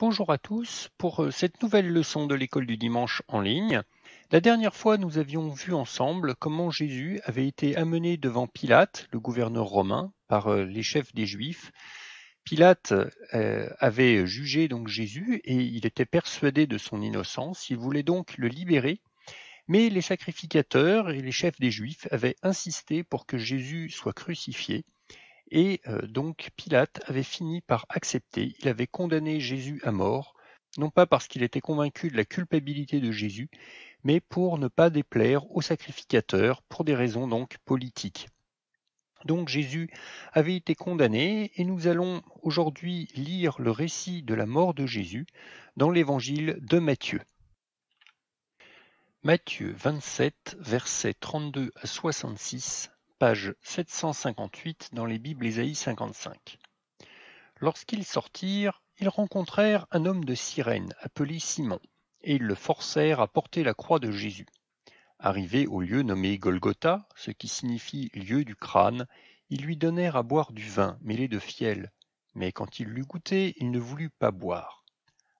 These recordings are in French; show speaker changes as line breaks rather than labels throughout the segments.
Bonjour à tous pour euh, cette nouvelle leçon de l'école du dimanche en ligne. La dernière fois, nous avions vu ensemble comment Jésus avait été amené devant Pilate, le gouverneur romain, par euh, les chefs des Juifs. Pilate euh, avait jugé donc Jésus et il était persuadé de son innocence. Il voulait donc le libérer, mais les sacrificateurs et les chefs des Juifs avaient insisté pour que Jésus soit crucifié. Et euh, donc Pilate avait fini par accepter, il avait condamné Jésus à mort, non pas parce qu'il était convaincu de la culpabilité de Jésus, mais pour ne pas déplaire aux sacrificateur, pour des raisons donc politiques. Donc Jésus avait été condamné et nous allons aujourd'hui lire le récit de la mort de Jésus dans l'évangile de Matthieu. Matthieu 27, versets 32 à 66 page dans les bibles Ésaïe 55. Lorsqu'ils sortirent, ils rencontrèrent un homme de Cyrène, appelé Simon, et ils le forcèrent à porter la croix de Jésus. Arrivé au lieu nommé Golgotha, ce qui signifie lieu du crâne, ils lui donnèrent à boire du vin mêlé de fiel, mais quand il l'eut goûté, il ne voulut pas boire.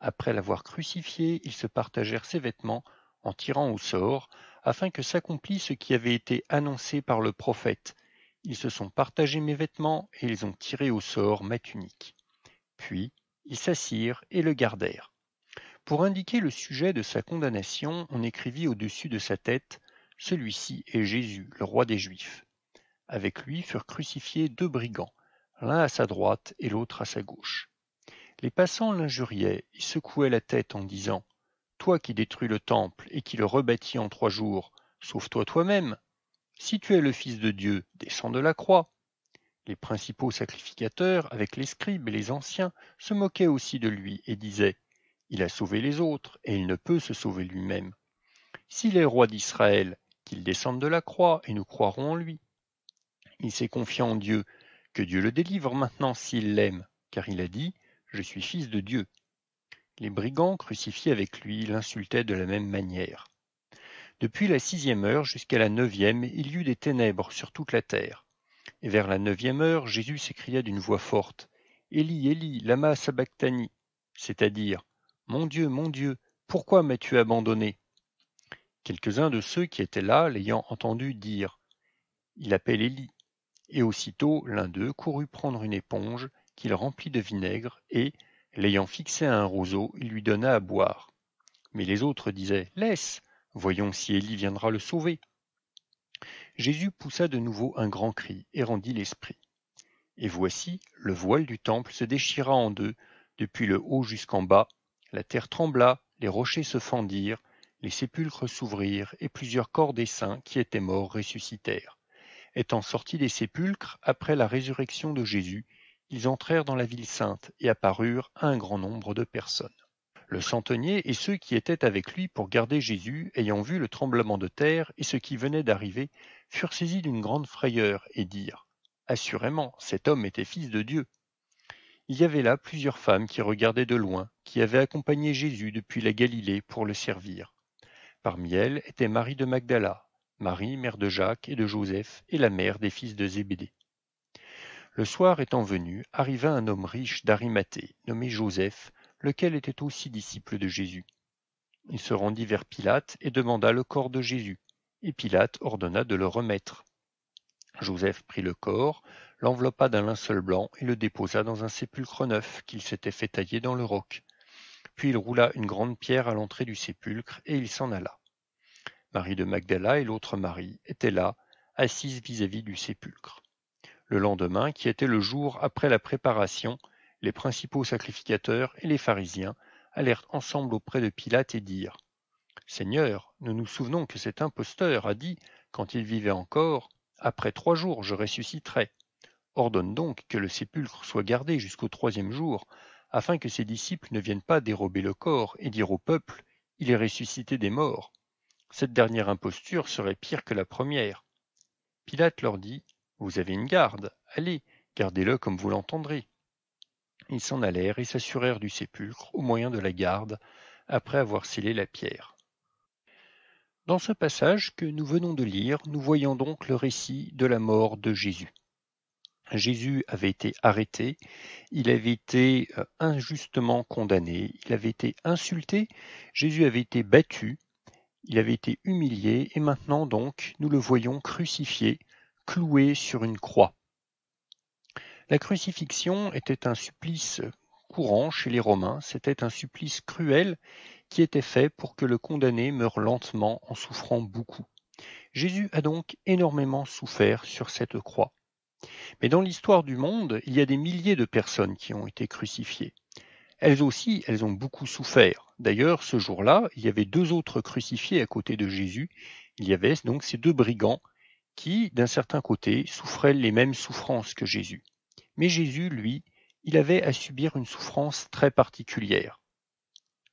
Après l'avoir crucifié, ils se partagèrent ses vêtements en tirant au sort, afin que s'accomplisse ce qui avait été annoncé par le prophète. Ils se sont partagés mes vêtements, et ils ont tiré au sort ma tunique. Puis ils s'assirent et le gardèrent. Pour indiquer le sujet de sa condamnation, on écrivit au-dessus de sa tête Celui-ci est Jésus, le roi des Juifs. Avec lui furent crucifiés deux brigands, l'un à sa droite et l'autre à sa gauche. Les passants l'injuriaient, ils secouaient la tête en disant toi qui détruis le temple et qui le rebâtis en trois jours, sauve-toi toi-même. Si tu es le Fils de Dieu, descends de la croix. Les principaux sacrificateurs, avec les scribes et les anciens, se moquaient aussi de lui et disaient Il a sauvé les autres, et il ne peut se sauver lui-même. S'il est roi d'Israël, qu'il descende de la croix, et nous croirons en lui. Il s'est confié en Dieu, que Dieu le délivre maintenant s'il l'aime, car il a dit Je suis fils de Dieu, les brigands crucifiés avec lui l'insultaient de la même manière. Depuis la sixième heure jusqu'à la neuvième, il y eut des ténèbres sur toute la terre. Et vers la neuvième heure, Jésus s'écria d'une voix forte, Élie, Élie, lama sabachthani, c'est-à-dire, Mon Dieu, mon Dieu, pourquoi m'as-tu abandonné Quelques-uns de ceux qui étaient là l'ayant entendu dire, Il appelle Élie. Et aussitôt l'un d'eux courut prendre une éponge qu'il remplit de vinaigre et, L'ayant fixé à un roseau, il lui donna à boire. Mais les autres disaient, Laisse, voyons si Élie viendra le sauver. Jésus poussa de nouveau un grand cri et rendit l'esprit. Et voici, le voile du temple se déchira en deux, depuis le haut jusqu'en bas, la terre trembla, les rochers se fendirent, les sépulcres s'ouvrirent, et plusieurs corps des saints qui étaient morts ressuscitèrent. Étant sortis des sépulcres, après la résurrection de Jésus, ils entrèrent dans la ville sainte, et apparurent un grand nombre de personnes. Le centenier et ceux qui étaient avec lui pour garder Jésus, ayant vu le tremblement de terre et ce qui venait d'arriver, furent saisis d'une grande frayeur, et dirent Assurément, cet homme était fils de Dieu. Il y avait là plusieurs femmes qui regardaient de loin, qui avaient accompagné Jésus depuis la Galilée pour le servir. Parmi elles était Marie de Magdala, Marie, mère de Jacques et de Joseph, et la mère des fils de Zébédée. Le soir étant venu, arriva un homme riche d'Arimathée, nommé Joseph, lequel était aussi disciple de Jésus. Il se rendit vers Pilate et demanda le corps de Jésus, et Pilate ordonna de le remettre. Joseph prit le corps, l'enveloppa d'un linceul blanc et le déposa dans un sépulcre neuf qu'il s'était fait tailler dans le roc. Puis il roula une grande pierre à l'entrée du sépulcre et il s'en alla. Marie de Magdala et l'autre Marie étaient là, assises vis-à-vis -vis du sépulcre le lendemain, qui était le jour après la préparation, les principaux sacrificateurs et les pharisiens allèrent ensemble auprès de Pilate et dirent Seigneur, nous nous souvenons que cet imposteur a dit, quand il vivait encore, Après trois jours je ressusciterai. Ordonne donc que le sépulcre soit gardé jusqu'au troisième jour, afin que ses disciples ne viennent pas dérober le corps et dire au peuple Il est ressuscité des morts. Cette dernière imposture serait pire que la première. Pilate leur dit vous avez une garde, allez, gardez-le comme vous l'entendrez. Ils s'en allèrent et s'assurèrent du sépulcre au moyen de la garde, après avoir scellé la pierre. Dans ce passage que nous venons de lire, nous voyons donc le récit de la mort de Jésus. Jésus avait été arrêté, il avait été euh, injustement condamné, il avait été insulté, Jésus avait été battu, il avait été humilié, et maintenant donc nous le voyons crucifié cloué sur une croix. La crucifixion était un supplice courant chez les Romains, c'était un supplice cruel qui était fait pour que le condamné meure lentement en souffrant beaucoup. Jésus a donc énormément souffert sur cette croix. Mais dans l'histoire du monde, il y a des milliers de personnes qui ont été crucifiées. Elles aussi, elles ont beaucoup souffert. D'ailleurs, ce jour-là, il y avait deux autres crucifiés à côté de Jésus. Il y avait donc ces deux brigands qui, d'un certain côté, souffrait les mêmes souffrances que Jésus. Mais Jésus, lui, il avait à subir une souffrance très particulière.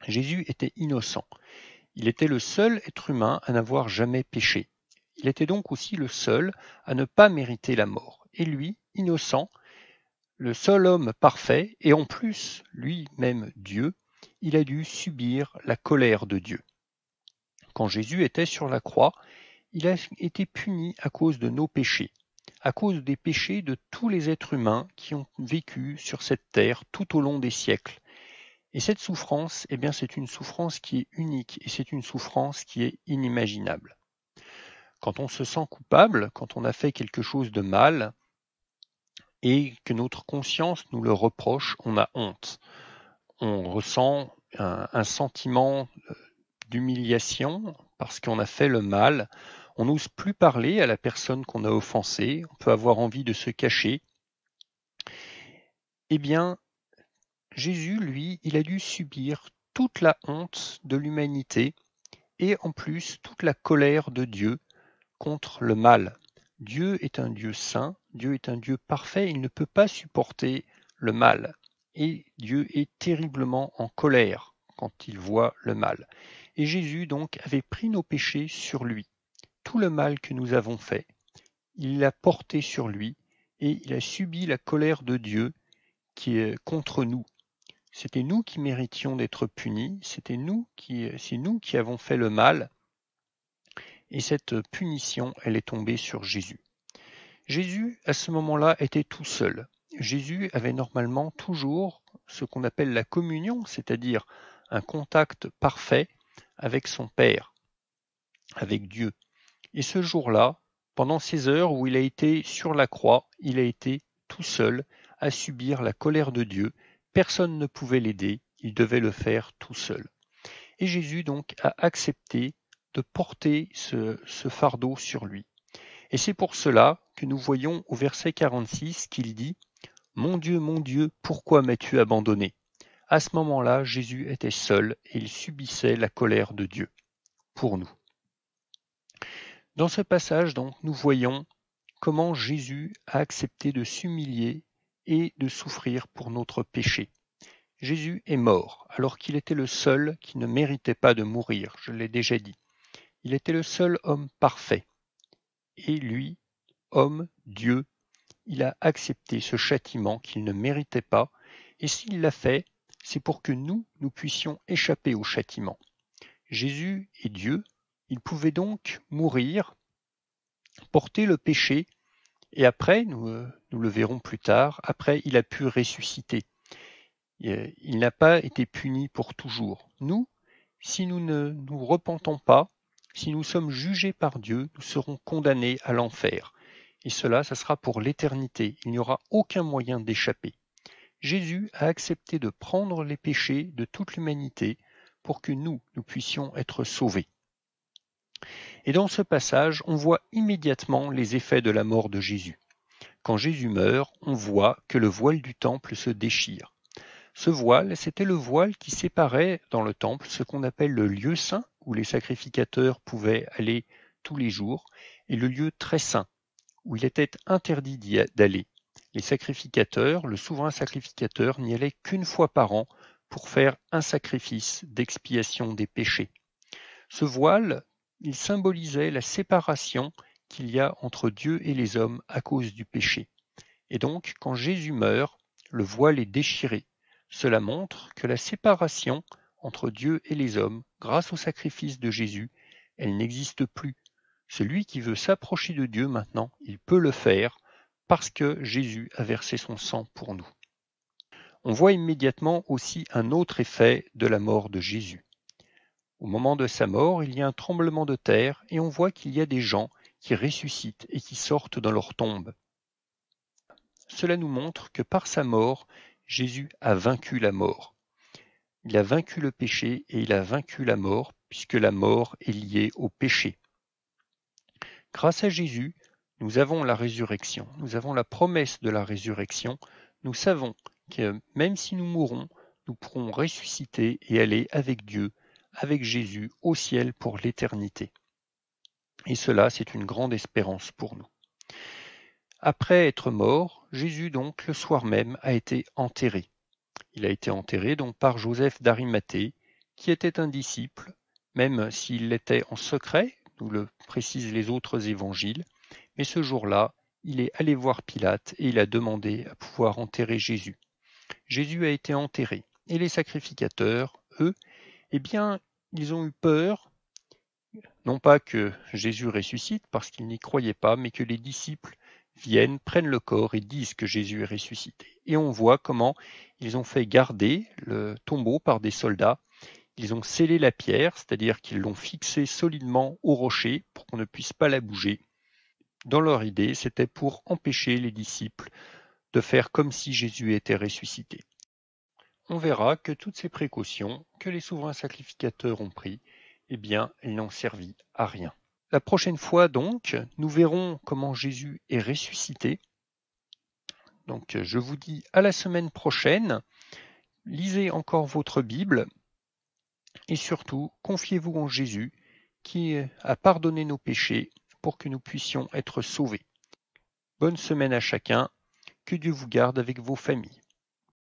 Jésus était innocent. Il était le seul être humain à n'avoir jamais péché. Il était donc aussi le seul à ne pas mériter la mort. Et lui, innocent, le seul homme parfait, et en plus lui-même Dieu, il a dû subir la colère de Dieu. Quand Jésus était sur la croix, il a été puni à cause de nos péchés, à cause des péchés de tous les êtres humains qui ont vécu sur cette terre tout au long des siècles. Et cette souffrance, eh bien, c'est une souffrance qui est unique et c'est une souffrance qui est inimaginable. Quand on se sent coupable, quand on a fait quelque chose de mal et que notre conscience nous le reproche, on a honte. On ressent un, un sentiment euh, d'humiliation parce qu'on a fait le mal, on n'ose plus parler à la personne qu'on a offensée, on peut avoir envie de se cacher. Eh bien, Jésus, lui, il a dû subir toute la honte de l'humanité et en plus toute la colère de Dieu contre le mal. Dieu est un Dieu saint, Dieu est un Dieu parfait, il ne peut pas supporter le mal. Et Dieu est terriblement en colère quand il voit le mal. Et Jésus donc avait pris nos péchés sur lui tout le mal que nous avons fait, il l'a porté sur lui, et il a subi la colère de Dieu qui est contre nous. C'était nous qui méritions d'être punis, c'était nous qui, c'est nous qui avons fait le mal, et cette punition, elle est tombée sur Jésus. Jésus, à ce moment-là, était tout seul. Jésus avait normalement toujours ce qu'on appelle la communion, c'est-à-dire un contact parfait avec son Père, avec Dieu. Et ce jour-là, pendant ces heures où il a été sur la croix, il a été tout seul à subir la colère de Dieu. Personne ne pouvait l'aider, il devait le faire tout seul. Et Jésus donc a accepté de porter ce, fardeau sur lui. Et c'est pour cela que nous voyons au verset 46 qu'il dit Mon Dieu, mon Dieu, pourquoi m'as-tu abandonné À ce moment-là, Jésus était seul et il subissait la colère de Dieu pour nous. Dans ce passage donc, nous voyons comment Jésus a accepté de s'humilier et de souffrir pour notre péché. Jésus est mort, alors qu'il était le seul qui ne méritait pas de mourir, je l'ai déjà dit. Il était le seul homme parfait. Et lui, homme, Dieu, il a accepté ce châtiment qu'il ne méritait pas, et s'il l'a fait, c'est pour que nous, nous puissions échapper au châtiment. Jésus est Dieu, il pouvait donc mourir, porter le péché, et après, nous, euh, nous le verrons plus tard, après il a pu ressusciter. Euh, il n'a pas été puni pour toujours. Nous, si nous ne nous repentons pas, si nous sommes jugés par Dieu, nous serons condamnés à l'enfer. Et cela, ce sera pour l'éternité. Il n'y aura aucun moyen d'échapper. Jésus a accepté de prendre les péchés de toute l'humanité pour que nous, nous puissions être sauvés. Et dans ce passage, on voit immédiatement les effets de la mort de Jésus. Quand Jésus meurt, on voit que le voile du temple se déchire. Ce voile, c'était le voile qui séparait dans le temple ce qu'on appelle le lieu saint, où les sacrificateurs pouvaient aller tous les jours, et le lieu très saint, où il était interdit d'aller. Les sacrificateurs, le souverain sacrificateur, n'y allait qu'une fois par an pour faire un sacrifice d'expiation des péchés. Ce voile il symbolisait la séparation qu'il y a entre Dieu et les hommes à cause du péché. Et donc, quand Jésus meurt, le voile est déchiré. Cela montre que la séparation entre Dieu et les hommes, grâce au sacrifice de Jésus, elle n'existe plus. Celui qui veut s'approcher de Dieu maintenant, il peut le faire parce que Jésus a versé son sang pour nous. On voit immédiatement aussi un autre effet de la mort de Jésus. Au moment de sa mort, il y a un tremblement de terre et on voit qu'il y a des gens qui ressuscitent et qui sortent dans leur tombe. Cela nous montre que par sa mort, Jésus a vaincu la mort. Il a vaincu le péché et il a vaincu la mort, puisque la mort est liée au péché. Grâce à Jésus, nous avons la résurrection, nous avons la promesse de la résurrection, nous savons que même si nous mourons, nous pourrons ressusciter et aller avec Dieu avec Jésus au ciel pour l'éternité. Et cela, c'est une grande espérance pour nous. Après être mort, Jésus donc le soir même a été enterré. Il a été enterré donc par Joseph d'Arimathée, qui était un disciple, même s'il l'était en secret, nous le précisent les autres évangiles, mais ce jour-là, il est allé voir Pilate et il a demandé à pouvoir enterrer Jésus. Jésus a été enterré, et les sacrificateurs, eux, eh bien, ils ont eu peur, non pas que Jésus ressuscite parce qu'ils n'y croyaient pas, mais que les disciples viennent, prennent le corps et disent que Jésus est ressuscité. Et on voit comment ils ont fait garder le tombeau par des soldats. Ils ont scellé la pierre, c'est-à-dire qu'ils l'ont fixée solidement au rocher pour qu'on ne puisse pas la bouger. Dans leur idée, c'était pour empêcher les disciples de faire comme si Jésus était ressuscité on verra que toutes ces précautions que les souverains sacrificateurs ont prises, eh bien, elles n'ont servi à rien. La prochaine fois, donc, nous verrons comment Jésus est ressuscité. Donc, je vous dis à la semaine prochaine. Lisez encore votre Bible et surtout, confiez-vous en Jésus qui a pardonné nos péchés pour que nous puissions être sauvés. Bonne semaine à chacun. Que Dieu vous garde avec vos familles.